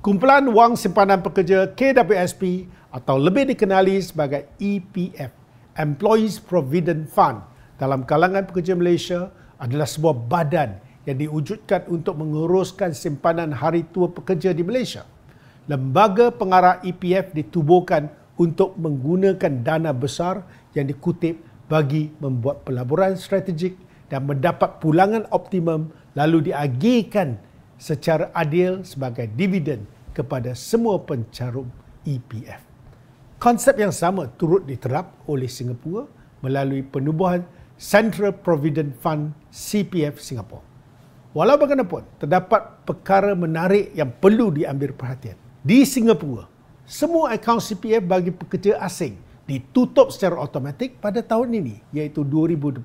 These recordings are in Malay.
Kumpulan Wang Simpanan Pekerja KWSP atau lebih dikenali sebagai EPF, Employees Provident Fund dalam kalangan pekerja Malaysia adalah sebuah badan yang diwujudkan untuk menguruskan simpanan hari tua pekerja di Malaysia. Lembaga pengarah EPF ditubuhkan untuk menggunakan dana besar yang dikutip bagi membuat pelaburan strategik dan mendapat pulangan optimum lalu diagihkan secara adil sebagai dividen kepada semua pencarum EPF. Konsep yang sama turut diterap oleh Singapura melalui penubuhan Central Provident Fund CPF Singapura. Walau bagaimanapun, terdapat perkara menarik yang perlu diambil perhatian. Di Singapura, semua akaun CPF bagi pekerja asing ditutup secara automatik pada tahun ini iaitu 2024.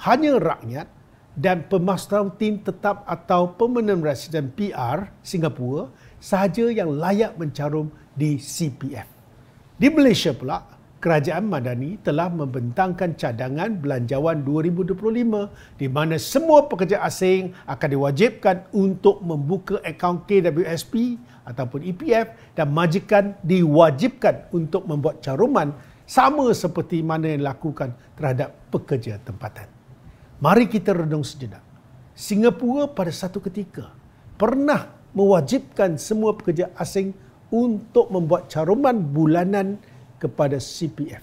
Hanya rakyat dan pemasteran tim tetap atau permanent resident PR Singapura sahaja yang layak mencarum di CPF. Di Malaysia pula, Kerajaan Madani telah membentangkan cadangan belanjawan 2025 di mana semua pekerja asing akan diwajibkan untuk membuka akaun KWSP ataupun EPF dan majikan diwajibkan untuk membuat caruman sama seperti mana yang dilakukan terhadap pekerja tempatan. Mari kita renung sejenak. Singapura pada satu ketika pernah mewajibkan semua pekerja asing untuk membuat caruman bulanan kepada CPF.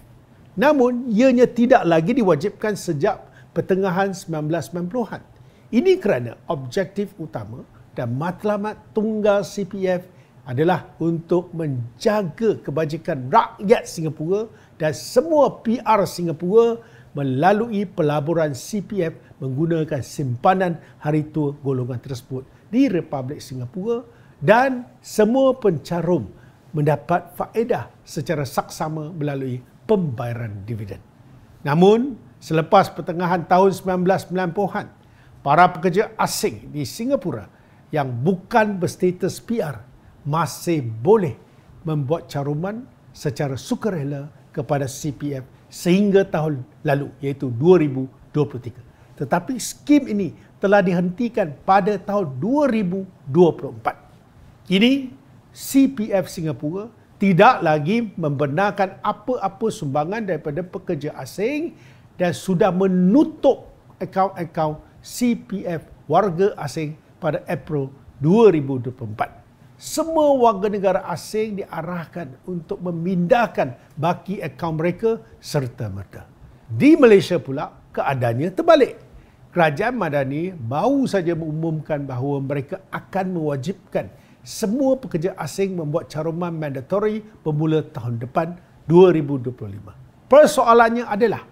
Namun, ianya tidak lagi diwajibkan sejak pertengahan 1990-an. Ini kerana objektif utama dan matlamat tunggal CPF adalah untuk menjaga kebajikan rakyat Singapura dan semua PR Singapura melalui pelaburan CPF menggunakan simpanan hari tua golongan tersebut di Republik Singapura dan semua pencarum mendapat faedah secara saksama melalui pembayaran dividen. Namun, selepas pertengahan tahun 1990-an, para pekerja asing di Singapura yang bukan berstatus PR masih boleh membuat caruman secara sukarela kepada CPF sehingga tahun lalu iaitu 2023. Tetapi skim ini telah dihentikan pada tahun 2024. Kini CPF Singapura tidak lagi membenarkan apa-apa sumbangan daripada pekerja asing dan sudah menutup akaun-akaun CPF warga asing pada April 2024 semua warga negara asing diarahkan untuk memindahkan baki akaun mereka serta merta. Di Malaysia pula keadaannya terbalik. Kerajaan Madani baru saja mengumumkan bahawa mereka akan mewajibkan semua pekerja asing membuat caruman mandatory bermula tahun depan 2025. Persoalannya adalah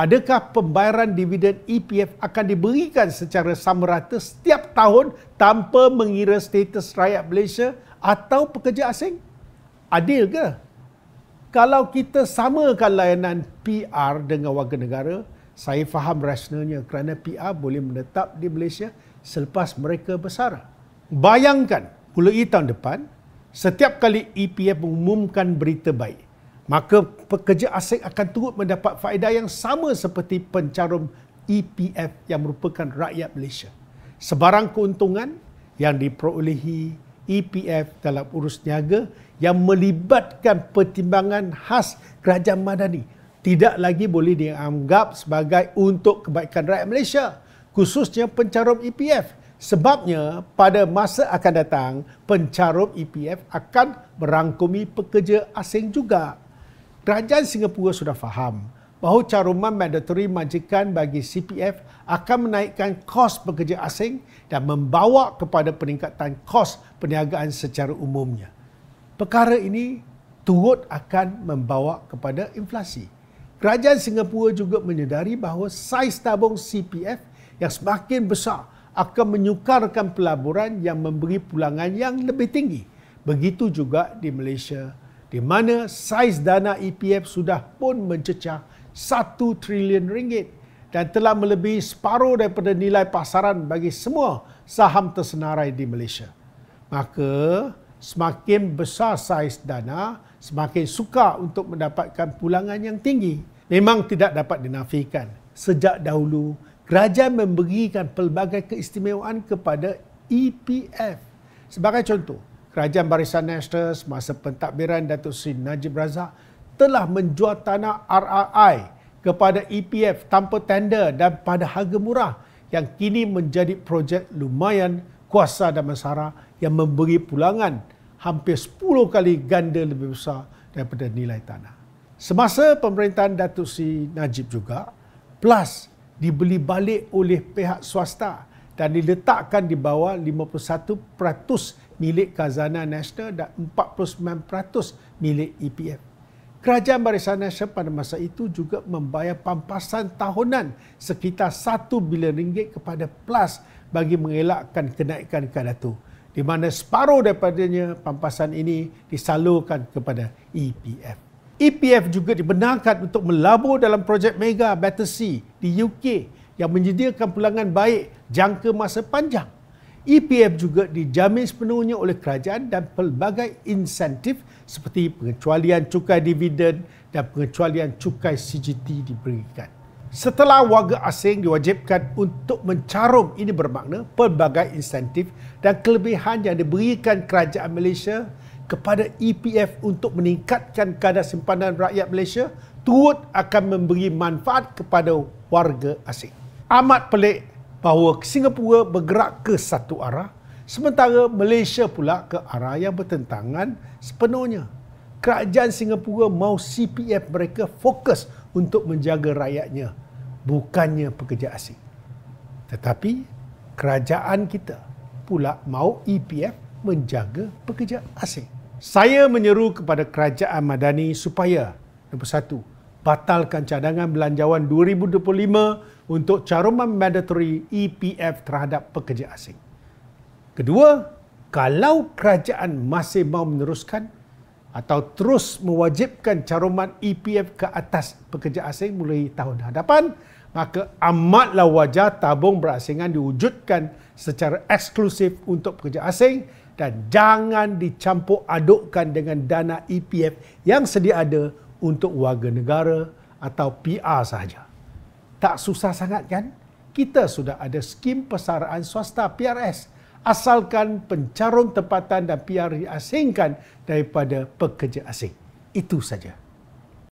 adakah pembayaran dividen EPF akan diberikan secara sama rata setiap tahun tanpa mengira status rakyat Malaysia atau pekerja asing? Adil ke? Kalau kita samakan layanan PR dengan warga negara, saya faham rasionalnya kerana PR boleh menetap di Malaysia selepas mereka besar. Bayangkan, mulai tahun depan, setiap kali EPF mengumumkan berita baik, maka pekerja asing akan turut mendapat faedah yang sama seperti pencarum EPF yang merupakan rakyat Malaysia. Sebarang keuntungan yang diperolehi EPF dalam urus niaga yang melibatkan pertimbangan khas kerajaan madani tidak lagi boleh dianggap sebagai untuk kebaikan rakyat Malaysia khususnya pencarum EPF sebabnya pada masa akan datang pencarum EPF akan merangkumi pekerja asing juga Kerajaan Singapura sudah faham bahawa caruman mandatory majikan bagi CPF akan menaikkan kos pekerja asing dan membawa kepada peningkatan kos perniagaan secara umumnya. Perkara ini turut akan membawa kepada inflasi. Kerajaan Singapura juga menyedari bahawa saiz tabung CPF yang semakin besar akan menyukarkan pelaburan yang memberi pulangan yang lebih tinggi. Begitu juga di Malaysia di mana saiz dana EPF sudah pun mencecah 1 trilion ringgit dan telah melebihi separuh daripada nilai pasaran bagi semua saham tersenarai di Malaysia. Maka semakin besar saiz dana, semakin suka untuk mendapatkan pulangan yang tinggi. Memang tidak dapat dinafikan. Sejak dahulu, kerajaan memberikan pelbagai keistimewaan kepada EPF. Sebagai contoh, Kerajaan Barisan Nasional semasa pentadbiran Datuk Seri Najib Razak telah menjual tanah RRI kepada EPF tanpa tender dan pada harga murah yang kini menjadi projek lumayan kuasa dan mesara yang memberi pulangan hampir 10 kali ganda lebih besar daripada nilai tanah. Semasa pemerintahan Datuk Seri Najib juga, PLUS dibeli balik oleh pihak swasta dan diletakkan di bawah 51% milik Khazanah Nasional dan 49% milik EPF. Kerajaan Barisan Nasional pada masa itu juga membayar pampasan tahunan sekitar 1 bilion ringgit kepada PLUS bagi mengelakkan kenaikan kadar itu. Di mana separuh daripadanya pampasan ini disalurkan kepada EPF. EPF juga dibenarkan untuk melabur dalam projek mega Battersea di UK yang menyediakan pulangan baik jangka masa panjang. EPF juga dijamin sepenuhnya oleh kerajaan dan pelbagai insentif seperti pengecualian cukai dividen dan pengecualian cukai CGT diberikan. Setelah warga asing diwajibkan untuk mencarum ini bermakna pelbagai insentif dan kelebihan yang diberikan kerajaan Malaysia kepada EPF untuk meningkatkan kadar simpanan rakyat Malaysia turut akan memberi manfaat kepada warga asing. Amat pelik bahawa Singapura bergerak ke satu arah sementara Malaysia pula ke arah yang bertentangan sepenuhnya. Kerajaan Singapura mahu CPF mereka fokus untuk menjaga rakyatnya bukannya pekerja asing. Tetapi kerajaan kita pula mahu EPF menjaga pekerja asing. Saya menyeru kepada kerajaan Madani supaya nombor satu, batalkan cadangan belanjawan 2025 untuk caruman mandatory EPF terhadap pekerja asing. Kedua, kalau kerajaan masih mahu meneruskan atau terus mewajibkan caruman EPF ke atas pekerja asing mulai tahun hadapan, maka amatlah wajar tabung berasingan diwujudkan secara eksklusif untuk pekerja asing dan jangan dicampur adukkan dengan dana EPF yang sedia ada untuk warga negara atau PR sahaja tak susah sangat kan? Kita sudah ada skim persaraan swasta PRS asalkan pencarum tempatan dan PR diasingkan daripada pekerja asing. Itu saja.